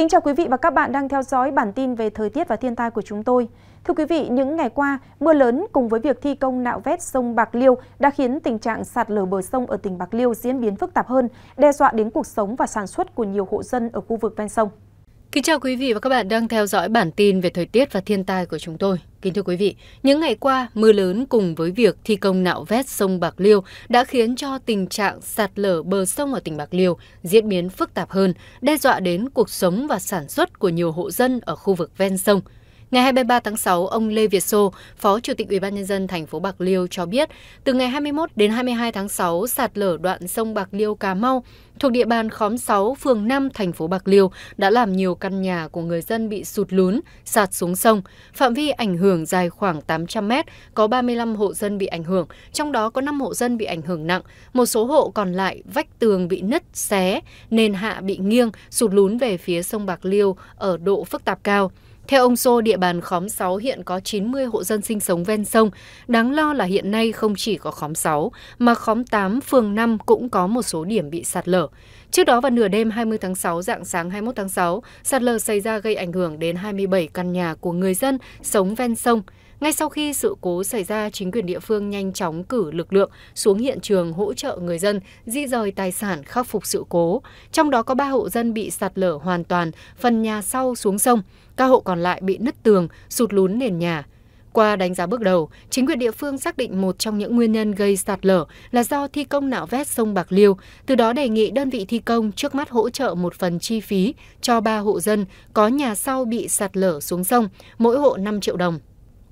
Kính chào quý vị và các bạn đang theo dõi bản tin về thời tiết và thiên tai của chúng tôi. Thưa quý vị, những ngày qua, mưa lớn cùng với việc thi công nạo vét sông Bạc Liêu đã khiến tình trạng sạt lở bờ sông ở tỉnh Bạc Liêu diễn biến phức tạp hơn, đe dọa đến cuộc sống và sản xuất của nhiều hộ dân ở khu vực ven sông. Kính chào quý vị và các bạn đang theo dõi bản tin về thời tiết và thiên tai của chúng tôi. Kính thưa quý vị, những ngày qua, mưa lớn cùng với việc thi công nạo vét sông Bạc Liêu đã khiến cho tình trạng sạt lở bờ sông ở tỉnh Bạc Liêu diễn biến phức tạp hơn, đe dọa đến cuộc sống và sản xuất của nhiều hộ dân ở khu vực ven sông – Ngày 23 tháng 6, ông Lê Việt Sô, Phó Chủ tịch UBND thành phố Bạc Liêu cho biết, từ ngày 21 đến 22 tháng 6, sạt lở đoạn sông Bạc Liêu Cà Mau thuộc địa bàn khóm 6, phường 5, thành phố Bạc Liêu đã làm nhiều căn nhà của người dân bị sụt lún, sạt xuống sông. Phạm vi ảnh hưởng dài khoảng 800 mét, có 35 hộ dân bị ảnh hưởng, trong đó có 5 hộ dân bị ảnh hưởng nặng. Một số hộ còn lại vách tường bị nứt, xé, nền hạ bị nghiêng, sụt lún về phía sông Bạc Liêu ở độ phức tạp cao. Theo ông Sô, địa bàn khóm 6 hiện có 90 hộ dân sinh sống ven sông. Đáng lo là hiện nay không chỉ có khóm 6, mà khóm 8, phường 5 cũng có một số điểm bị sạt lở. Trước đó vào nửa đêm 20 tháng 6, dạng sáng 21 tháng 6, sạt lở xảy ra gây ảnh hưởng đến 27 căn nhà của người dân sống ven sông. Ngay sau khi sự cố xảy ra, chính quyền địa phương nhanh chóng cử lực lượng xuống hiện trường hỗ trợ người dân di rời tài sản khắc phục sự cố. Trong đó có 3 hộ dân bị sạt lở hoàn toàn, phần nhà sau xuống sông, các hộ còn lại bị nứt tường, sụt lún nền nhà. Qua đánh giá bước đầu, chính quyền địa phương xác định một trong những nguyên nhân gây sạt lở là do thi công nạo vét sông Bạc Liêu, từ đó đề nghị đơn vị thi công trước mắt hỗ trợ một phần chi phí cho ba hộ dân có nhà sau bị sạt lở xuống sông, mỗi hộ 5 triệu đồng.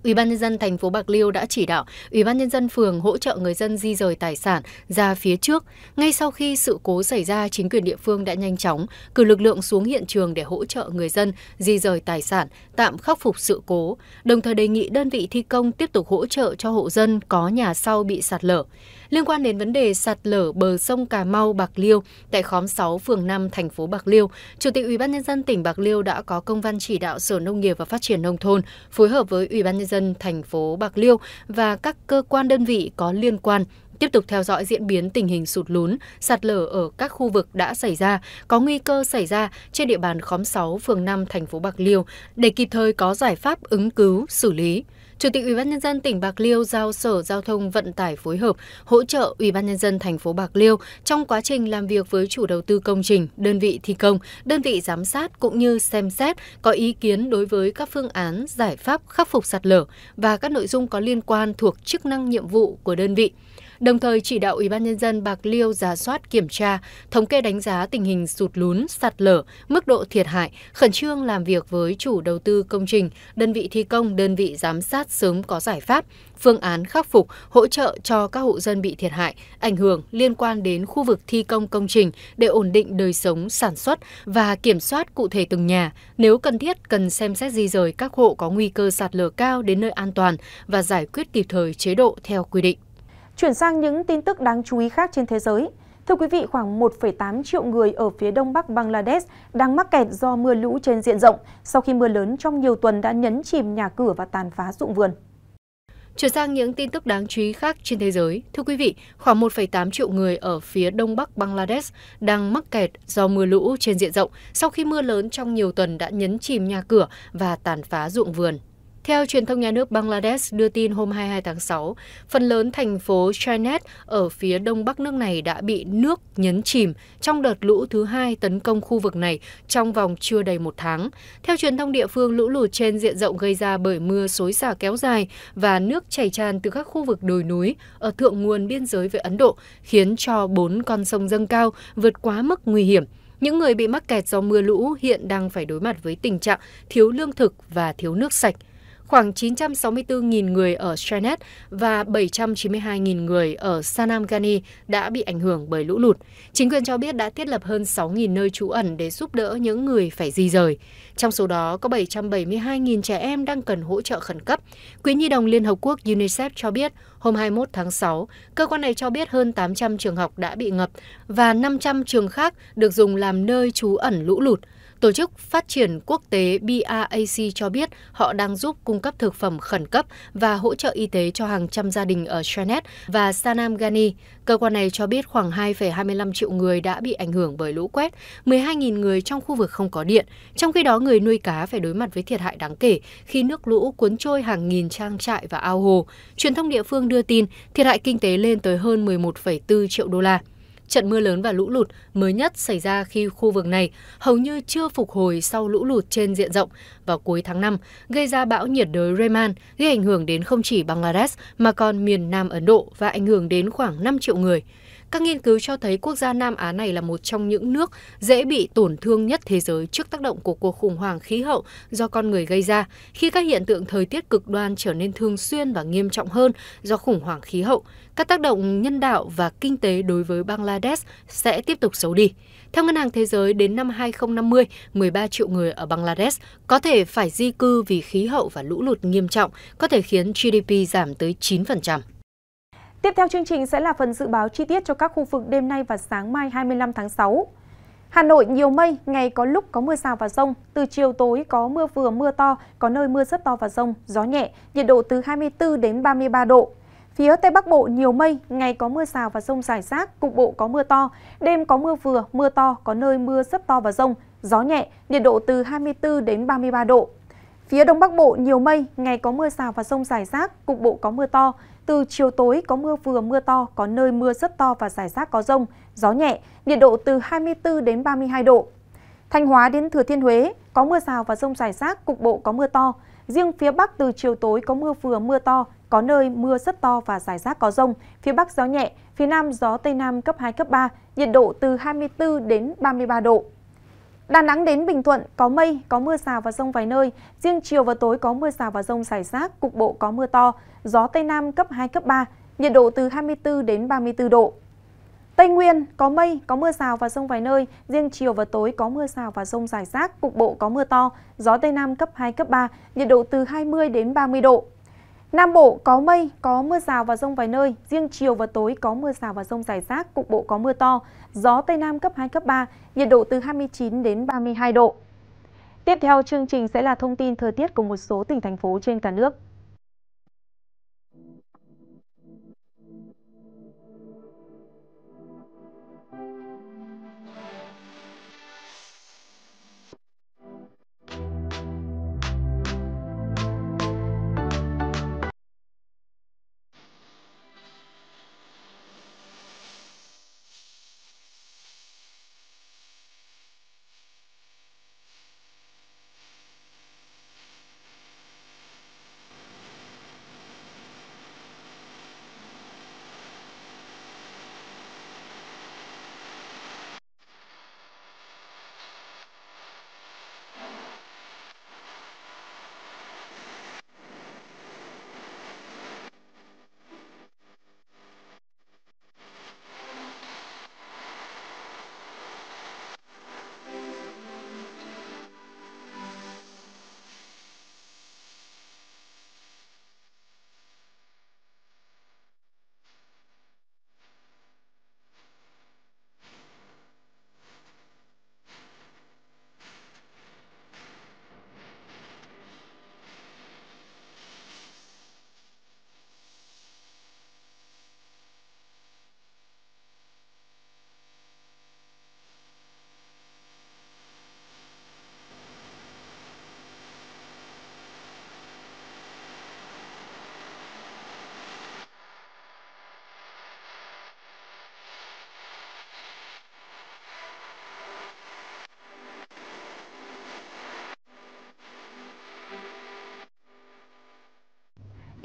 Ủy ban Nhân dân thành phố bạc liêu đã chỉ đạo Ủy ban Nhân dân phường hỗ trợ người dân di rời tài sản ra phía trước. Ngay sau khi sự cố xảy ra, chính quyền địa phương đã nhanh chóng cử lực lượng xuống hiện trường để hỗ trợ người dân di rời tài sản, tạm khắc phục sự cố, đồng thời đề nghị đơn vị thi công tiếp tục hỗ trợ cho hộ dân có nhà sau bị sạt lở. Liên quan đến vấn đề sạt lở bờ sông Cà Mau Bạc Liêu tại khóm 6 phường 5 thành phố Bạc Liêu, Chủ tịch Ủy ban Nhân dân tỉnh Bạc Liêu đã có công văn chỉ đạo Sở Nông nghiệp và Phát triển nông thôn phối hợp với Ủy ban Nhân dân thành phố Bạc Liêu và các cơ quan đơn vị có liên quan tiếp tục theo dõi diễn biến tình hình sụt lún, sạt lở ở các khu vực đã xảy ra, có nguy cơ xảy ra trên địa bàn khóm 6, phường 5, thành phố Bạc Liêu để kịp thời có giải pháp ứng cứu, xử lý. Chủ tịch UBND tỉnh Bạc Liêu giao Sở Giao thông Vận tải phối hợp hỗ trợ UBND thành phố Bạc Liêu trong quá trình làm việc với chủ đầu tư công trình, đơn vị thi công, đơn vị giám sát cũng như xem xét có ý kiến đối với các phương án giải pháp khắc phục sạt lở và các nội dung có liên quan thuộc chức năng nhiệm vụ của đơn vị đồng thời chỉ đạo Ủy ban nhân dân Bạc Liêu giả soát kiểm tra, thống kê đánh giá tình hình sụt lún, sạt lở, mức độ thiệt hại, khẩn trương làm việc với chủ đầu tư công trình, đơn vị thi công, đơn vị giám sát sớm có giải pháp, phương án khắc phục, hỗ trợ cho các hộ dân bị thiệt hại, ảnh hưởng liên quan đến khu vực thi công công trình để ổn định đời sống sản xuất và kiểm soát cụ thể từng nhà. Nếu cần thiết, cần xem xét di rời các hộ có nguy cơ sạt lở cao đến nơi an toàn và giải quyết kịp thời chế độ theo quy định. Chuyển sang những tin tức đáng chú ý khác trên thế giới. Thưa quý vị, khoảng 1,8 triệu người ở phía đông bắc Bangladesh đang mắc kẹt do mưa lũ trên diện rộng sau khi mưa lớn trong nhiều tuần đã nhấn chìm nhà cửa và tàn phá ruộng vườn. Chuyển sang những tin tức đáng chú ý khác trên thế giới. Thưa quý vị, khoảng 1,8 triệu người ở phía đông bắc Bangladesh đang mắc kẹt do mưa lũ trên diện rộng sau khi mưa lớn trong nhiều tuần đã nhấn chìm nhà cửa và tàn phá ruộng vườn. Theo truyền thông nhà nước Bangladesh đưa tin hôm 22 tháng 6, phần lớn thành phố Chainet ở phía đông bắc nước này đã bị nước nhấn chìm trong đợt lũ thứ hai tấn công khu vực này trong vòng chưa đầy một tháng. Theo truyền thông địa phương, lũ lụt trên diện rộng gây ra bởi mưa xối xả kéo dài và nước chảy tràn từ các khu vực đồi núi ở thượng nguồn biên giới với Ấn Độ, khiến cho bốn con sông dâng cao vượt quá mức nguy hiểm. Những người bị mắc kẹt do mưa lũ hiện đang phải đối mặt với tình trạng thiếu lương thực và thiếu nước sạch khoảng 964.000 người ở Stranet và 792.000 người ở Sanam đã bị ảnh hưởng bởi lũ lụt. Chính quyền cho biết đã thiết lập hơn 6.000 nơi trú ẩn để giúp đỡ những người phải di rời. Trong số đó có 772.000 trẻ em đang cần hỗ trợ khẩn cấp. Quỹ Nhi đồng Liên Hợp Quốc UNICEF cho biết hôm 21 tháng 6, cơ quan này cho biết hơn 800 trường học đã bị ngập và 500 trường khác được dùng làm nơi trú ẩn lũ lụt tổ chức phát triển quốc tế BRAC cho biết họ đang giúp cung cấp thực phẩm khẩn cấp và hỗ trợ y tế cho hàng trăm gia đình ở Shannet và Sanam Cơ quan này cho biết khoảng 2,25 triệu người đã bị ảnh hưởng bởi lũ quét, 12.000 người trong khu vực không có điện. Trong khi đó, người nuôi cá phải đối mặt với thiệt hại đáng kể khi nước lũ cuốn trôi hàng nghìn trang trại và ao hồ. Truyền thông địa phương đưa tin thiệt hại kinh tế lên tới hơn 11,4 triệu đô la trận mưa lớn và lũ lụt mới nhất xảy ra khi khu vực này hầu như chưa phục hồi sau lũ lụt trên diện rộng vào cuối tháng 5, gây ra bão nhiệt đới Rayman gây ảnh hưởng đến không chỉ Bangladesh mà còn miền Nam Ấn Độ và ảnh hưởng đến khoảng 5 triệu người. Các nghiên cứu cho thấy quốc gia Nam Á này là một trong những nước dễ bị tổn thương nhất thế giới trước tác động của cuộc khủng hoảng khí hậu do con người gây ra, khi các hiện tượng thời tiết cực đoan trở nên thường xuyên và nghiêm trọng hơn do khủng hoảng khí hậu. Các tác động nhân đạo và kinh tế đối với Bangladesh sẽ tiếp tục xấu đi. Theo Ngân hàng Thế giới, đến năm 2050, 13 triệu người ở Bangladesh có thể phải di cư vì khí hậu và lũ lụt nghiêm trọng, có thể khiến GDP giảm tới 9%. Tiếp theo chương trình sẽ là phần dự báo chi tiết cho các khu vực đêm nay và sáng mai 25 tháng 6. Hà Nội nhiều mây, ngày có lúc có mưa rào và rông, từ chiều tối có mưa vừa mưa to, có nơi mưa rất to và rông, gió nhẹ, nhiệt độ từ 24 đến 33 độ. Phía Tây Bắc Bộ nhiều mây, ngày có mưa rào và rông rải rác, cục bộ có mưa to, đêm có mưa vừa, mưa to, có nơi mưa rất to và rông, gió nhẹ, nhiệt độ từ 24 đến 33 độ. Phía Đông Bắc Bộ nhiều mây, ngày có mưa rào và rông rải rác, cục bộ có mưa to. Từ chiều tối có mưa vừa mưa to, có nơi mưa rất to và rải rác có rông, gió nhẹ, nhiệt độ từ 24 đến 32 độ. Thanh Hóa đến Thừa Thiên Huế có mưa rào và rông rải rác, cục bộ có mưa to. Riêng phía Bắc từ chiều tối có mưa vừa mưa to, có nơi mưa rất to và rải rác có rông. Phía Bắc gió nhẹ, phía Nam gió Tây Nam cấp 2, cấp 3, nhiệt độ từ 24 đến 33 độ. Đà Nẵng đến Bình Thuận có mây, có mưa rào và rông vài nơi. Riêng chiều và tối có mưa rào và rông rải rác, cục bộ có mưa to, gió Tây Nam cấp 2, cấp 3, nhiệt độ từ 24 đến 34 độ. Tây Nguyên có mây, có mưa rào và rông vài nơi, riêng chiều và tối có mưa rào và rông rải rác, cục bộ có mưa to, gió Tây Nam cấp 2, cấp 3, nhiệt độ từ 20 đến 30 độ. Nam Bộ có mây, có mưa rào và rông vài nơi, riêng chiều và tối có mưa rào và rông rải rác, cục bộ có mưa to, gió Tây Nam cấp 2, cấp 3, nhiệt độ từ 29 đến 32 độ. Tiếp theo chương trình sẽ là thông tin thời tiết của một số tỉnh thành phố trên cả nước.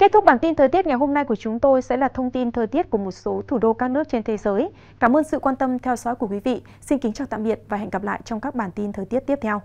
Kết thúc bản tin thời tiết ngày hôm nay của chúng tôi sẽ là thông tin thời tiết của một số thủ đô các nước trên thế giới. Cảm ơn sự quan tâm theo dõi của quý vị. Xin kính chào tạm biệt và hẹn gặp lại trong các bản tin thời tiết tiếp theo.